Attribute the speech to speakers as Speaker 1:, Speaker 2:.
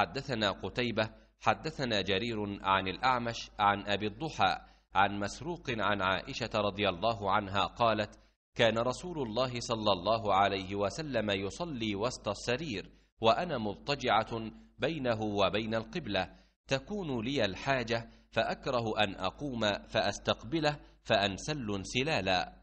Speaker 1: حدثنا قتيبة
Speaker 2: حدثنا
Speaker 3: جرير عن الأعمش عن أبي الضحى عن مسروق عن عائشة رضي الله عنها قالت كان رسول الله صلى الله عليه وسلم يصلي وسط السرير وأنا مضطجعة بينه وبين القبلة تكون لي الحاجة فأكره أن أقوم فأستقبله فأنسل
Speaker 1: سلالا